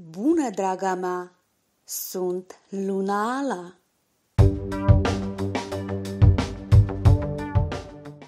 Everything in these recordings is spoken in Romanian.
Bună, draga mea! Sunt Luna Ala!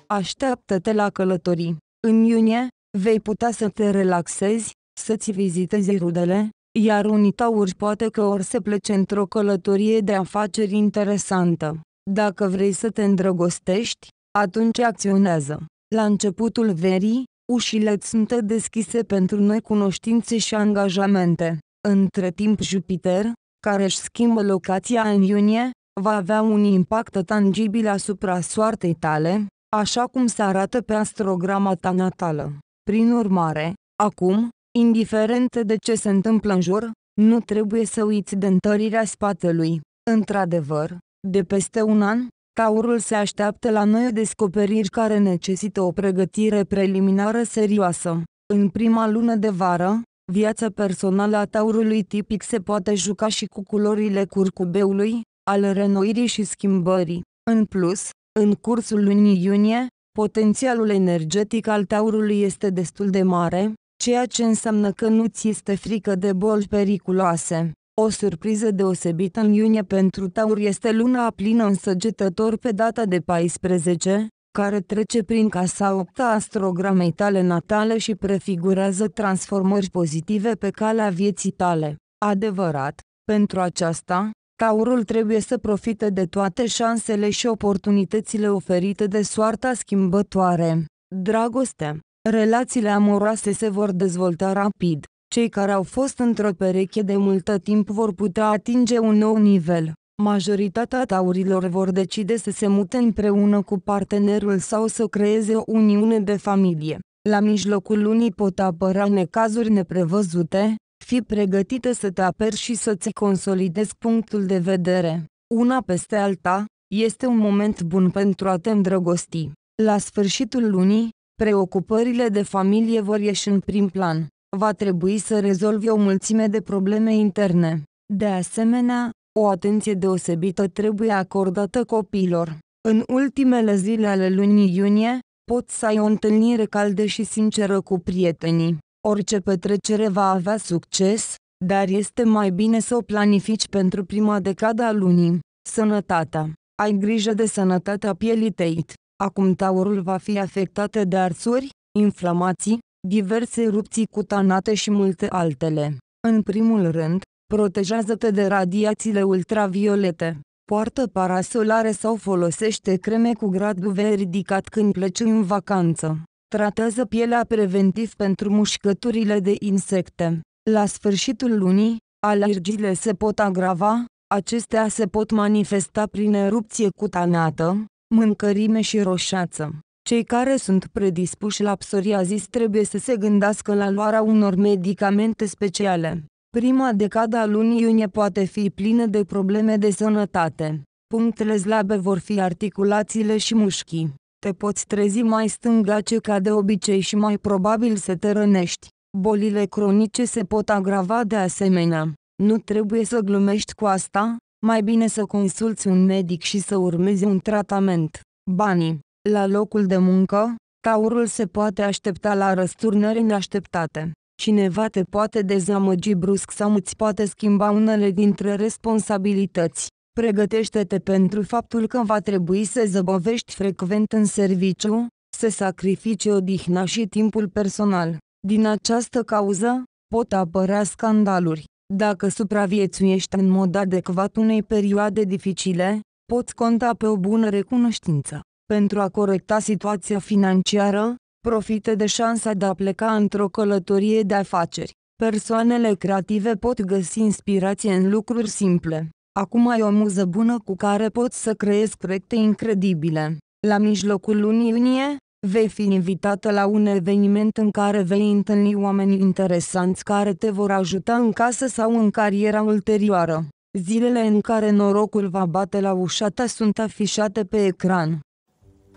Așteaptă-te la călătorii. În iunie, vei putea să te relaxezi, să-ți vizitezi rudele, iar unii tauri poate că ori se plece într-o călătorie de afaceri interesantă. Dacă vrei să te îndrăgostești, atunci acționează. La începutul verii, Ușile sunt deschise pentru noi cunoștințe și angajamente. Între timp Jupiter, care își schimbă locația în iunie, va avea un impact tangibil asupra soartei tale, așa cum se arată pe astrograma ta natală. Prin urmare, acum, indiferent de ce se întâmplă în jur, nu trebuie să uiți de întărirea spatelui. Într-adevăr, de peste un an, Taurul se așteaptă la noi descoperiri care necesită o pregătire preliminară serioasă. În prima lună de vară, viața personală a taurului tipic se poate juca și cu culorile curcubeului, al renoirii și schimbării. În plus, în cursul lunii iunie, potențialul energetic al taurului este destul de mare, ceea ce înseamnă că nu ți este frică de boli periculoase. O surpriză deosebită în iunie pentru Taur este luna plină în săgetător pe data de 14, care trece prin casa 8 a astrogramei tale natale și prefigurează transformări pozitive pe calea vieții tale. Adevărat, pentru aceasta, Taurul trebuie să profite de toate șansele și oportunitățile oferite de soarta schimbătoare. Dragoste Relațiile amoroase se vor dezvolta rapid. Cei care au fost într-o pereche de multă timp vor putea atinge un nou nivel. Majoritatea taurilor vor decide să se mute împreună cu partenerul sau să creeze o uniune de familie. La mijlocul lunii pot apărea necazuri neprevăzute, fi pregătită să te aperi și să-ți consolidezi punctul de vedere. Una peste alta, este un moment bun pentru a te îndrăgosti. La sfârșitul lunii, preocupările de familie vor ieși în prim plan va trebui să rezolve o mulțime de probleme interne. De asemenea, o atenție deosebită trebuie acordată copiilor. În ultimele zile ale lunii iunie, pot să ai o întâlnire caldă și sinceră cu prietenii. Orice petrecere va avea succes, dar este mai bine să o planifici pentru prima decada a lunii. Sănătatea. Ai grijă de sănătatea pielii tăi. Acum taurul va fi afectat de arsuri, inflamații, diverse erupții cutanate și multe altele. În primul rând, protejează-te de radiațiile ultraviolete. Poartă parasolare sau folosește creme cu grad UV ridicat când pleci în vacanță. Tratează pielea preventiv pentru mușcăturile de insecte. La sfârșitul lunii, alergiile se pot agrava, acestea se pot manifesta prin erupție cutanată, mâncărime și roșață. Cei care sunt predispuși la psoriazis trebuie să se gândească la luarea unor medicamente speciale. Prima decada a lunii iunie poate fi plină de probleme de sănătate. Punctele slabe vor fi articulațiile și mușchii. Te poți trezi mai stângace ca de obicei și mai probabil să te rănești. Bolile cronice se pot agrava de asemenea. Nu trebuie să glumești cu asta, mai bine să consulți un medic și să urmezi un tratament. Banii la locul de muncă, taurul se poate aștepta la răsturnări neașteptate. Cineva te poate dezamăgi brusc sau îți poate schimba unele dintre responsabilități. Pregătește-te pentru faptul că va trebui să zăbovești frecvent în serviciu, să sacrifici odihna și timpul personal. Din această cauză, pot apărea scandaluri. Dacă supraviețuiești în mod adecvat unei perioade dificile, poți conta pe o bună recunoștință. Pentru a corecta situația financiară, profite de șansa de a pleca într-o călătorie de afaceri. Persoanele creative pot găsi inspirație în lucruri simple. Acum ai o muză bună cu care poți să creezi proiecte incredibile. La mijlocul lunii iunie, vei fi invitată la un eveniment în care vei întâlni oameni interesanți care te vor ajuta în casă sau în cariera ulterioară. Zilele în care norocul va bate la ușa ta sunt afișate pe ecran.